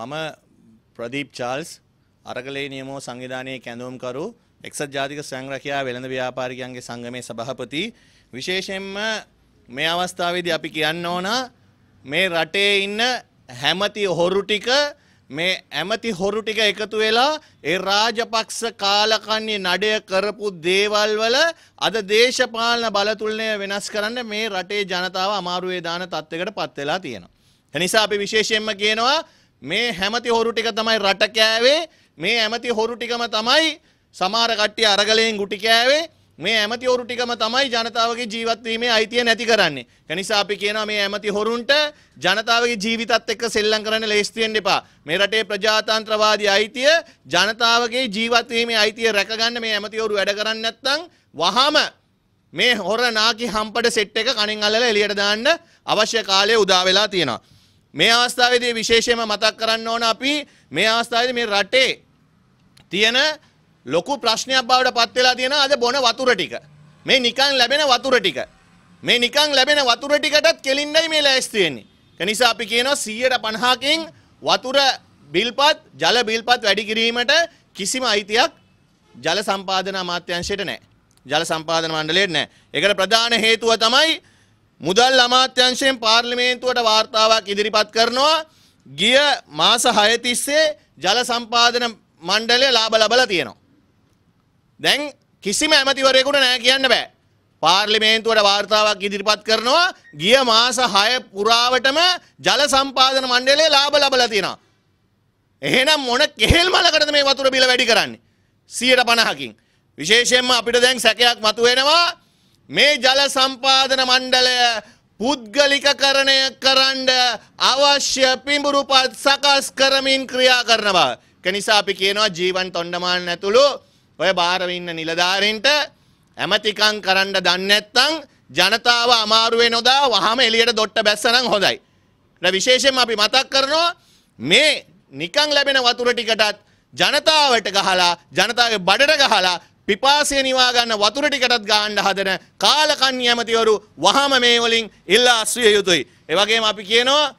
මම ප්‍රදීප් චාල්ස් අරගලේ නියමෝ සංවිධානයේ කැඳවුම්කරු එක්සත් ජාතික සංරක්‍යා වෙළඳ ව්‍යාපාරිකයන්ගේ සංගමේ සභාපති විශේෂයෙන්ම මේ අවස්ථාවේදී අපි කියන්න ඕන මේ රටේ ඉන්න හැමති හොරු ටික මේ ඇමති හොරු ටික එකතු වෙලා ඒ රාජපක්ෂ කාලකන්ණි නඩය කරපු දේවල් වල අද දේශපාලන බලතුලනය වෙනස් කරන්න මේ රටේ ජනතාව අමාරුවේ දාන තත්ත්වයකට පත් වෙලා තියෙනවා. එනිසා අපි විශේෂයෙන්ම කියනවා මේ හැමති හොරු ටික තමයි රට කෑවේ මේ ඇමති හොරු ටිකම තමයි සමහර කට්ටිය අරගලයෙන් ගුටි කෑවේ මේ ඇමති හොරු ටිකම තමයි ජනතාවගේ ජීවත්වීමේ අයිතිය නැති කරන්නේ. ඒ නිසා අපි කියනවා මේ ඇමති හොරුන්ට ජනතාවගේ ජීවිතත් එක්ක සෙල්ලම් කරන්න ලේස්ති වෙන්න එපා. මේ රටේ ප්‍රජාතන්ත්‍රවාදී අයිතිය ජනතාවගේ ජීවත්වීමේ අයිතිය රැකගන්න මේ ඇමති හොරු වැඩ කරන්නේ නැත්නම් වහම මේ හොර නාකි හම්පඩ සෙට් එක කණින් අල්ලලා එළියට දාන්න අවශ්‍ය කාලය උදා වෙලා තියෙනවා. මේ අවස්ථාවේදී විශේෂයෙන්ම මතක් කරන්න ඕන අපි මේ අවස්ථාවේදී මේ රටේ තියෙන ලොකු ප්‍රශ්නයක් බවට පත් වෙලා තියෙන අද බොන වතුර ටික. මේ නිකන් ලැබෙන වතුර ටික. මේ නිකන් ලැබෙන වතුර ටිකටත් කෙලින්නයි මේ ලෑස්ති වෙන්නේ. ඒ නිසා අපි කියනවා 150කින් වතුර බිල්පත්, ජල බිල්පත් වැඩි කිරීමට කිසිම අයිතියක් ජල සම්පාදන අමාත්‍යාංශයට නැහැ. ජල සම්පාදන මණ්ඩලයට නැහැ. ඒකට ප්‍රධාන හේතුව තමයි මුදල් අමාත්‍යංශයෙන් පාර්ලිමේන්තුවට වාර්තාවක් ඉදිරිපත් කරනවා ගිය මාස 6 තිස්සේ ජල සම්පාදන මණ්ඩලය ලාභ ලබලා තියෙනවා. දැන් කිසිම ඇමතිවරයෙකුට නෑ කියන්න බෑ. පාර්ලිමේන්තුවට වාර්තාවක් ඉදිරිපත් කරනවා ගිය මාස 6 පුරාවටම ජල සම්පාදන මණ්ඩලය ලාභ ලබලා තියෙනවා. එහෙනම් මොන කෙහෙල් මලකටද මේ වතුර බිල වැඩි කරන්නේ? 150කින්. විශේෂයෙන්ම අපිට දැන් සැකයක් මතුවෙනවා මේ ජල සම්පාදන මණ්ඩලය පුද්ගලිකකරණය කරන්න අවශ්‍ය පිඹුරුපත් සකස් කරමින් ක්‍රියා කරන බව. ඒක නිසා අපි කියනවා ජීවන් තොණ්ඩමාන ඇතුළු ඔය බාරව ඉන්න නිලධාරීන්ට ඇමතිකම් කරන්න දන්නේ නැත්නම් ජනතාව අමාරුවේ නොදා වහම එළියට දොට්ට බැස්සනම් හොඳයි. ඒලා විශේෂයෙන්ම අපි මතක් කරනවා මේ නිකන් ලැබෙන වතුර ටිකටත් ජනතාවට ගහලා ජනතාවගේ බඩට ගහලා පිපාසය නිවාගන්න වතුර ටිකටත් ගාන්න හදන කාලකන්ණි ඇමතිවරු වහම මේ වලින් ඉල්ලා අස්විය යුතුයි. ඒ වගේම අපි කියනවා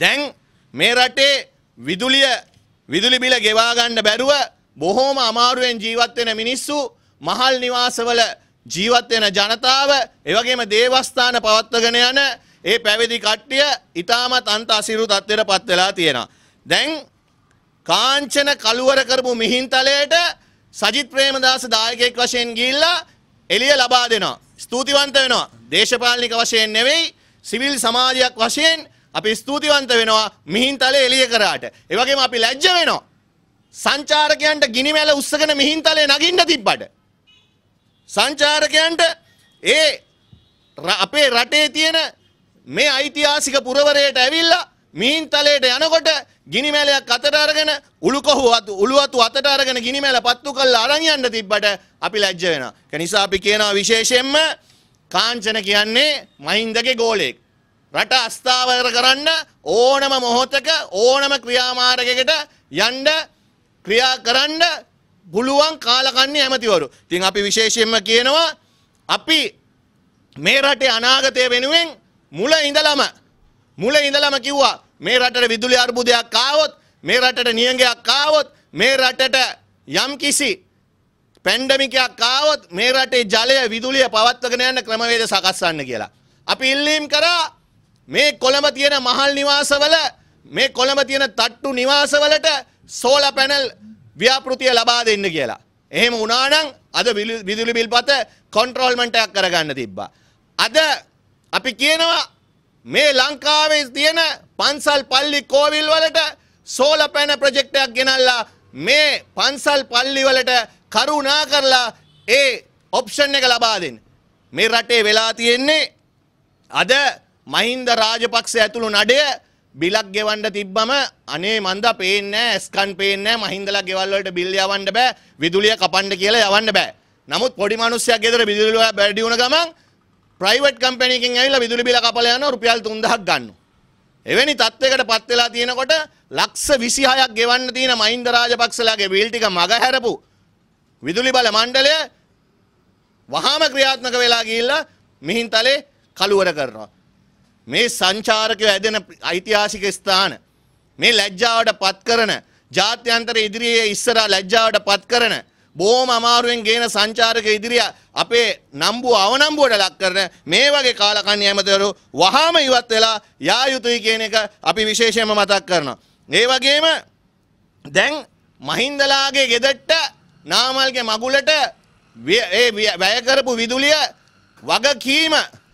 දැන් මේ රටේ විදුලිය විදුලි බිල ගෙවා ගන්න බැරුව බොහොම අමාරුවෙන් ජීවත් වෙන මිනිස්සු මහල් නිවාසවල ජීවත් වෙන ජනතාව ඒ වගේම දේවස්ථාන පවත්වගෙන යන ඒ පැවිදි කට්ටිය ඊටමත් අන්ත අසිරු තත්ත්වයටපත් වෙලා තියෙනවා. දැන් කාංචන කළුවර කරපු මිහින්තලයට සජිත් ප්‍රේමදාස දායකයෙක් වශයෙන් ගිහිල්ලා එළිය ලබා දෙනවා. ස්තුතිවන්ත වෙනවා. දේශපාලනික වශයෙන් නෙවෙයි සිවිල් සමාජයක් වශයෙන් අපි ස්තුතිවන්ත වෙනවා මිහින්තලේ එළිය කරාට. ඒ වගේම අපි ලැජ්ජ වෙනවා. සංචාරකයන්ට ගිනිමැල උස්සගෙන මිහින්තලේ නගින්න තිබ්බට. සංචාරකයන්ට ඒ අපේ රටේ තියෙන මේ ඓතිහාසික පුරවරයට ඇවිල්ලා මිහින්තලේට යනකොට ගිනිමැලයක් අතට අරගෙන උළුකොහුවත් උළුවතු අතට අරගෙන ගිනිමැල පත්තු කරලා අරන් යන්න තිබ්බට අපි ලැජ්ජ වෙනවා. ඒ නිසා අපි කියනවා විශේෂයෙන්ම කාංචන කියන්නේ මහින්දගේ ගෝලෙක්. රට අස්ථාවර කරන්න ඕනම මොහොතක ඕනම ක්‍රියාමාර්ගයකට යන්න ක්‍රියා කරන්න පුළුවන් කාලකන්නේ ඇමතිවරු. ඉතින් අපි විශේෂයෙන්ම කියනවා අපි මේ රටේ අනාගතය වෙනුවෙන් මුල ඉඳලම මුල ඉඳලම කිව්වා මේ රටට විදුලි අර්බුදයක් ආවොත් මේ රටට නියඟයක් ආවොත් මේ රටට යම්කිසි පැන්ඩමිකයක් ආවොත් මේ රටේ ජලය විදුලිය පවත්වගෙන යන ක්‍රමවේද සකස් කරන්න කියලා. අපි ඉල්ලීම් කරා මේ කොළඹ තියෙන මහල් නිවාසවල මේ කොළඹ තියෙන තට්ටු නිවාසවලට සෝලා පැනල් ව්‍යාපෘතිය ලබා දෙන්න කියලා. එහෙම වුණා නම් අද විදුලි බිල්පත කොන්ට්‍රෝල්මන්ට් එකක් කරගන්න තිබ්බා. අද අපි කියනවා මේ ලංකාවේ තියෙන පන්සල් පල්ලි කෝවිල් වලට සෝල පැන ප්‍රජෙක්ටයක් ගෙනල්ලා මේ පන්සල් පල්ලි වලට කරුණා කරලා ඒ ඔප්ෂන් එක ලබා දෙන්න. මේ රටේ වෙලා තියෙන්නේ අද මහින්ද රාජපක්ෂ ඇතුළු නඩය බිලක් ගෙවන්න තිබ්බම අනේ මන්දා පේන්නේ නැහැ ස්කන් පේන්නේ නැහැ මහින්දලා ගෙවල් වලට බිල් යවන්න බෑ විදුලිය කපන්න කියලා යවන්න බෑ. නමුත් පොඩි මිනිස්සුයෙක් ගෙදර විදුලිය බැඩි වුණ ගමන් ප්‍රයිවට් කම්පැනි එකෙන් ඇවිල්ලා විදුලි බිල කපලා යනවා රුපියල් 3000ක් ගන්නවා. එවැනි තත්වයකට පත් වෙලා තියෙනකොට ලක්ෂ 26ක් ගෙවන්න තියෙන මහින්ද රාජපක්ෂලාගේ බිල් ටික මගහැරපු විදුලි බල මණ්ඩලය වහාම ක්‍රියාත්මක වෙලා ගිහිල්ලා මිහින්තලේ කළුවර කරනවා. මේ සංචාරකයෝ ඇදෙන ඓතිහාසික ස්ථාන මේ ලැජ්ජාවට පත් කරන ජාත්‍යන්තර ඉදිරියේ ඉස්සරහා ලැජ්ජාවට පත් කරන බෝම අමාරුවෙන් ගේන සංචාරක ඉදිරිය අපේ නම්බුව අවනම්බුවට ලක් කරන මේ වගේ කාලකන්‍ය ඇමතිවරු වහාම ඉවත් වෙලා යා යුතුයි කියන එක අපි විශේෂයෙන්ම මතක් කරනවා. ඒ වගේම දැන් මහින්දලාගේ ගෙදට්ට නාමල්ගේ මගුලට ඒ වැය කරපු විදුලිය වගකීම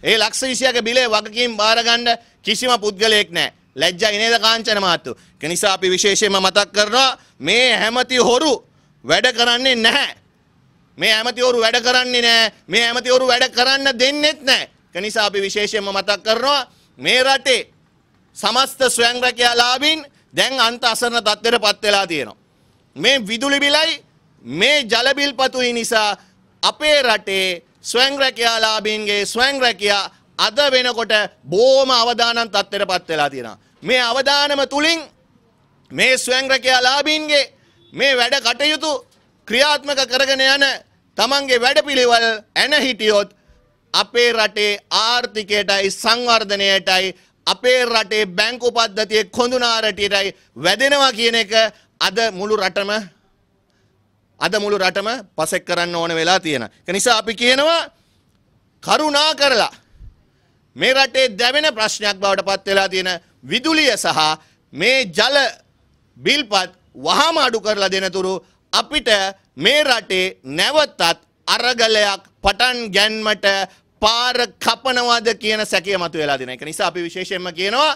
ඒ ලක්ෂ විසියක බිලේ වගකීම් බාරගන්න කිසිම පුද්ගලයෙක් නැහැ. ලැජ්ජා ඉනේද කාංචන මාත්තු. ඒ නිසා අපි විශේෂයෙන්ම මතක් කරනවා මේ හැමති හොරු වැඩ කරන්නේ නැහැ. මේ ඇමතිවරු වැඩ කරන්නේ නැහැ. මේ ඇමතිවරු වැඩ කරන්න දෙන්නෙත් නැහැ. ඒ නිසා අපි විශේෂයෙන්ම මතක් කරනවා මේ රටේ සමස්ත ස්වයං රැකියාලාභීන් දැන් අන්ත අසරණ තත්ත්වයටපත් වෙලා තියෙනවා. මේ විදුලි බිලයි මේ ජල බිල්පතුයි නිසා අපේ රටේ ස්වයං රැකියාලාභීන්ගේ ස්වයං රැකියා අද වෙනකොට බොහොම අවදානම් තත්ත්වයටපත් වෙලා තියෙනවා. මේ අවදානම තුලින් මේ ස්වයං රැකියාලාභීන්ගේ මේ වැඩ කටයුතු ක්‍රියාත්මක කරගෙන යන තමන්ගේ වැඩපිළිවෙල් ඇන හිටියොත් අපේ රටේ ආර්ථිකයටයි සංවර්ධනයටයි අපේ රටේ බැංකු පද්ධතියේ කොඳුනාරටියටයි වැදෙනවා කියන එක අද මුළු රටම අද මුළු රටම පසෙක් කරන්න ඕන වෙලා තියෙන. ඒ නිසා අපි කියනවා කරුණා කරලා මේ රටේ දැවෙන ප්‍රශ්නයක් බවට පත් වෙලා තියෙන විදුලිය සහ මේ ජල බිල්පත් වහමාඩු කරලා දෙනතුරු අපිට මේ රටේ නැවතත් අරගලයක් පටන් ගැන්මට පාර කපනවාද කියන සැකය මතු වෙලා දෙන එක නිසා අපි විශේෂයෙන්ම කියනවා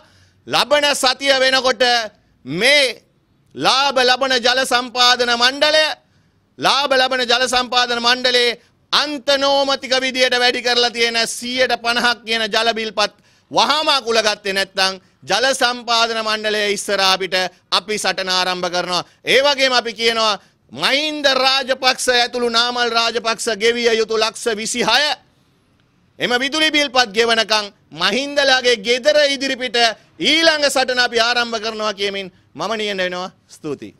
ලබන සතිය වෙනකොට මේ ලාභ ලබන ජල සම්පාදන මණ්ඩලය ලාභ ලබන ජල සම්පාදන මණ්ඩලයේ අන්තනෝමතික විදියට වැඩි කරලා තියෙන 150ක් කියන ජල බිල්පත් වහාම අකුල ගත්තේ නැත්නම් ජල සම්පාදන මණ්ඩලය ඉස්සරහා අපිට අපි සටන ආරම්භ කරනවා. ඒ වගේම අපි කියනවා මහින්ද රාජපක්ෂ ඇතුළු නාමල් රාජපක්ෂ ගෙවිය යුතු ලක්ෂ 26 එම විදුලි බිල්පත් ගෙවනකම් මහින්දලාගේ ගෙදර ඉදිරිපිට ඊළඟ සටන අපි ආරම්භ කරනවා කියමින් මම නියන වෙනවා ස්තුතියි